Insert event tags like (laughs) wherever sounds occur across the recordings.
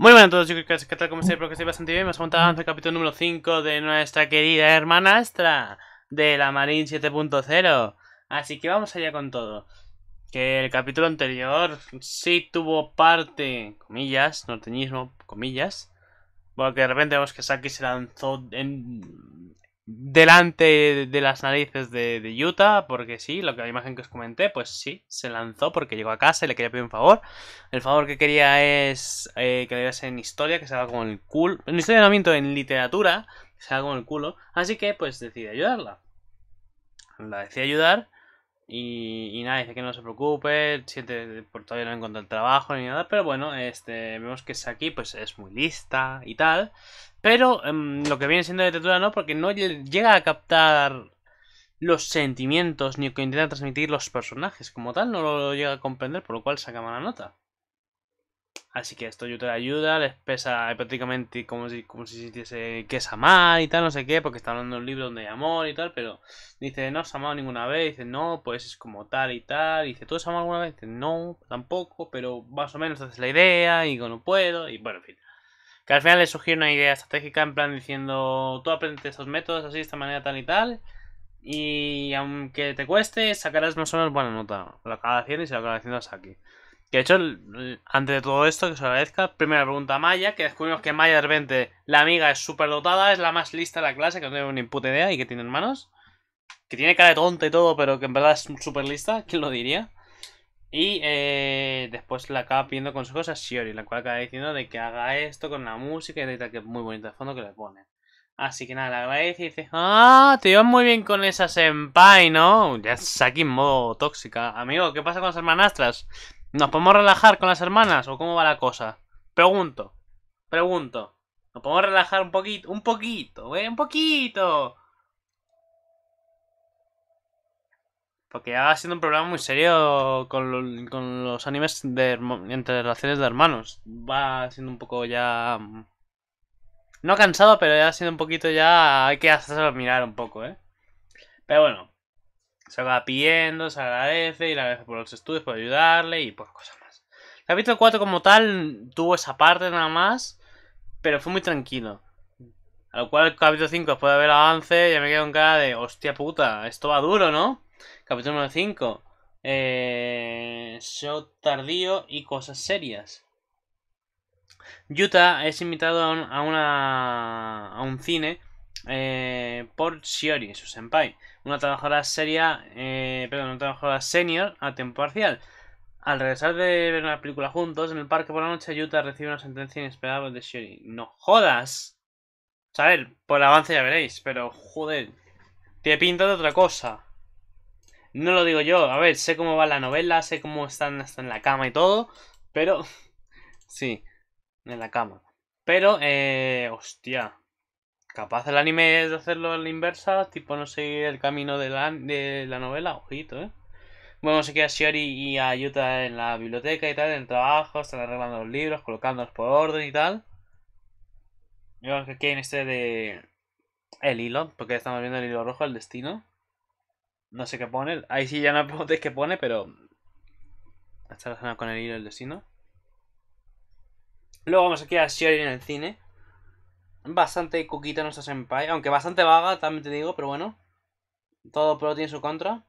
Muy buenas a todos chicos, ¿qué tal? ¿Cómo estáis? Espero que estéis bastante bien. Vamos a montar el capítulo número 5 de nuestra querida hermanastra de la Marín 7.0. Así que vamos allá con todo. Que el capítulo anterior sí tuvo parte, comillas, norteñismo, comillas. Porque de repente vemos que Saki se lanzó en delante de las narices de, Utah, porque sí, lo que la imagen que os comenté, pues sí, se lanzó porque llegó a casa y le quería pedir un favor. El favor que quería es eh, que le diera en historia, que se haga con el culo. En historia en literatura, que se haga como el culo. Así que, pues, decidí ayudarla. La decidí ayudar y, nada, dice que no se preocupe, siente, por todavía no encuentra el trabajo ni nada, pero bueno, este, vemos que es aquí, pues es muy lista y tal. Pero em, lo que viene siendo de Tetura no, porque no llega a captar los sentimientos ni que intentan transmitir los personajes como tal, no lo llega a comprender, por lo cual saca mala nota. Así que esto yo te ayuda, les pesa eh, prácticamente como si, como si sintiese que es amar y tal, no sé qué, porque está hablando de un libro donde hay amor y tal, pero dice, no has amado ninguna vez, dice, no, pues es como tal y tal, dice, ¿tú has amado alguna vez? Dice, no, tampoco, pero más o menos haces la idea, y digo, no puedo, y bueno, en fin. Que al final le sugiere una idea estratégica en plan diciendo, tú aprendes estos métodos así, de esta manera, tal y tal, y aunque te cueste, sacarás más o menos buena nota. Lo acaba haciendo y se lo acaba haciendo a Saki. Que de hecho, antes de todo esto, que os agradezca, primera pregunta a Maya, que descubrimos que Maya de repente, la amiga es súper dotada, es la más lista de la clase, que no tiene ni puta idea y que tiene hermanos. Que tiene cara de tonta y todo, pero que en verdad es súper lista, (laughs) ¿quién lo diría? Y eh, después la acaba pidiendo consejos a Shiori, la cual acaba diciendo de que haga esto con la música y tal, que es muy bonito el fondo que le pone. Así que nada, la agradece y dice, ah, te ibas muy bien con esa senpai, ¿no? Ya aquí en modo tóxica. Amigo, ¿qué pasa con las hermanastras? ¿Nos podemos relajar con las hermanas o cómo va la cosa? Pregunto. Pregunto. ¿Nos podemos relajar un poquito? Un poquito, ¿eh? Un poquito. Porque ya va siendo un problema muy serio con, los animes de entre relaciones de hermanos. Va siendo un poco ya... Mm, no cansado, pero ya ha sido un poquito ya... Hay que hacerlo mirar un poco, ¿eh? Pero bueno. Se va pidiendo, se agradece y le agradece por los estudios, por ayudarle y por cosas más. capítulo 4 como tal tuvo esa parte nada más, pero fue muy tranquilo. A lo cual el capítulo 5, después de haber avance, ya me quedo en cara de, hostia puta, esto va duro, ¿no? Capítulo número 5. Eh, show tardío y cosas serias. Yuta es invitado a, una, a un cine eh, por Shiori, su senpai una trabajadora seria, eh, perdón, una trabajadora senior a tiempo parcial. Al regresar de ver una película juntos en el parque por la noche, Yuta recibe una sentencia inesperada de Sherry. ¡No jodas! a ver, por el avance ya veréis, pero joder, te pinta de otra cosa. No lo digo yo, a ver, sé cómo va la novela, sé cómo están hasta en la cama y todo, pero... (laughs) sí, en la cama. Pero, eh... Hostia. Capaz el anime es de hacerlo en la inversa, tipo no seguir el camino de la, de la novela, ojito, ¿eh? vamos aquí a Shiori y Yuta en la biblioteca y tal, en el trabajo, están arreglando los libros, colocándolos por orden y tal. Yo que aquí en este de... El hilo, porque estamos viendo el hilo rojo, el destino. No sé qué pone, ahí sí ya no preguntéis (laughs) qué pone, pero... Está relacionado con el hilo, el destino. Luego vamos aquí a Shiori en el cine. Bastante cuquita nuestra senpai. Aunque bastante vaga, también te digo, pero bueno. Todo pro tiene su contra.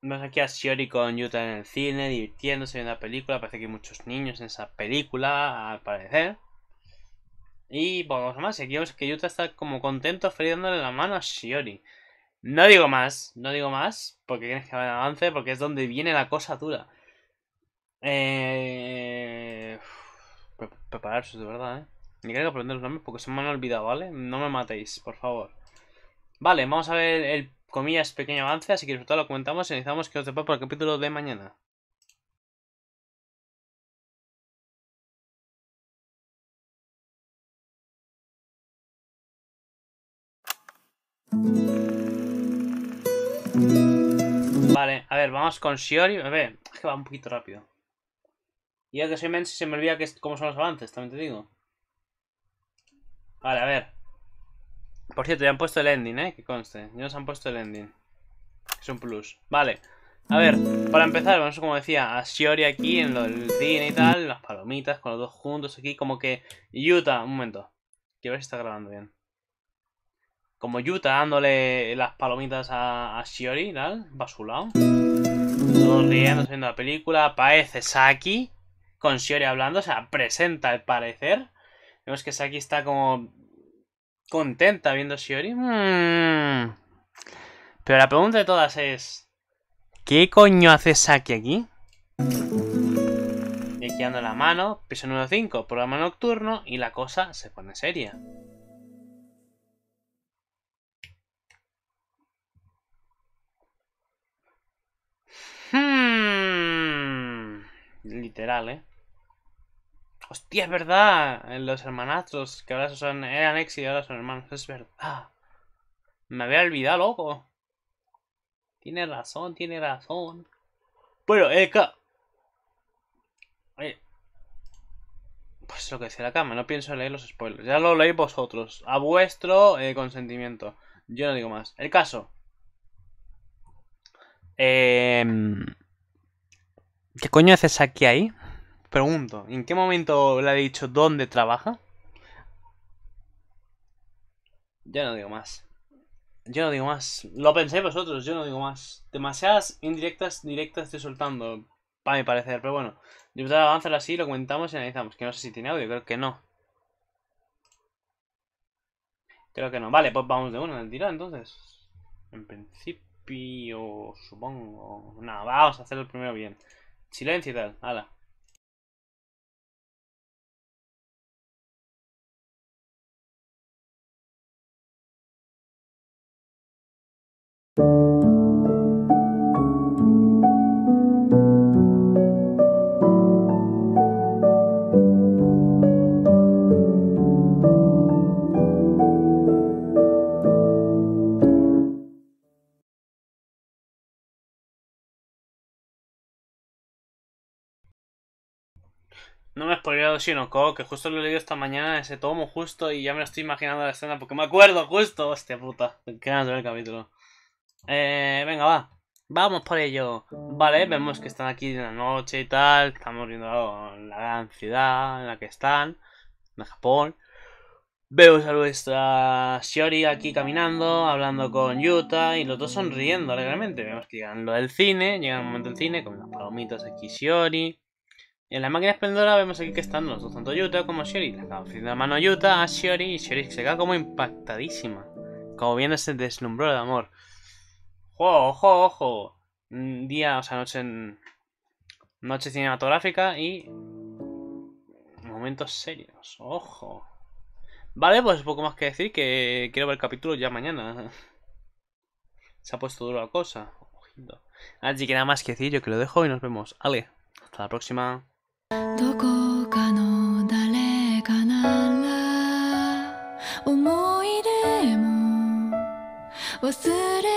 Vemos aquí a Shiori con Yuta en el cine, divirtiéndose en la película. Parece que hay muchos niños en esa película, al parecer. Y vamos más. Y aquí vemos que Yuta está como contento, feliz la mano a Shiori. No digo más, no digo más, porque tienes que avance, porque es donde viene la cosa dura. Eh prepararse, de verdad, ¿eh? Ni que aprender los nombres porque se me han olvidado, ¿vale? No me matéis, por favor. Vale, vamos a ver el, comillas, pequeño avance. Así que todo lo comentamos y necesitamos que os depare por el capítulo de mañana. Vale, a ver, vamos con Shiori. A ver, es que va un poquito rápido. Y ya que soy mensi, se me olvida que cómo son los avances, también te digo. Vale, a ver. Por cierto, ya han puesto el ending, ¿eh? Que conste. Ya nos han puesto el ending. Es un plus. Vale. A ver, para empezar, vamos como decía, a Shiori aquí en lo del cine y tal, las palomitas con los dos juntos aquí, como que Yuta, un momento, quiero ver si está grabando bien. Como Yuta dándole las palomitas a, a Shiori, tal, va a su lado. Todos riendo, viendo la película, aparece Saki, con Shiori hablando, o sea, presenta al parecer. Vemos que Saki está como contenta viendo Shiori. Hmm. Pero la pregunta de todas es, ¿qué coño hace Saki aquí? Y ando la mano, piso número 5, programa nocturno y la cosa se pone seria. Literal, ¿eh? Hostia, es verdad. Eh, los hermanastros que ahora son, eran ex y ahora son hermanos. Es verdad. Me había olvidado, loco. Tiene razón, tiene razón. pero eh, eh... Pues lo que decía la cama, no pienso leer los spoilers. Ya lo leéis vosotros, a vuestro eh, consentimiento. Yo no digo más. El caso. Eh, ¿Qué coño haces aquí ahí? Pregunto, ¿en qué momento le he dicho dónde trabaja? Yo no digo más. Yo no digo más. Lo pensé vosotros, yo no digo más. Demasiadas indirectas, directas estoy soltando, para mi parecer. Pero bueno, diputada avanzar así, lo comentamos y analizamos. Que no sé si tiene audio, creo que no. Creo que no. Vale, pues vamos de una, en tirada entonces. En principio, supongo. Nada. vamos a hacerlo primero bien. Silencio y tal, ala. No me he spoileado Shinoko, que justo lo he leído esta mañana, ese tomo justo, y ya me lo estoy imaginando la escena, porque me acuerdo justo. Hostia puta, que ganas el capítulo. Eh, venga, va. Vamos por ello. Vale, vemos que están aquí en la noche y tal. Estamos viendo la gran ciudad en la que están, en Japón. Vemos a nuestra Shiori aquí caminando, hablando con Yuta y los dos sonriendo alegremente. Vemos que llegan lo del cine, llega el momento del cine con las palomitas aquí Shiori. En la máquina esplendora vemos aquí que están los dos, tanto Yuta como Shiori. Le la mano a Yuta, a Shiori, y Shiori se queda como impactadísima. Como viendo se deslumbró de amor. ¡Ojo, ojo, ojo! Mm, día, o sea, noche Noche cinematográfica y... Momentos serios, ojo. Vale, pues poco más que decir que quiero ver el capítulo ya mañana. Se ha puesto duro la cosa. Así que nada más que decir, yo que lo dejo y nos vemos. Ale, hasta la próxima. 忘れる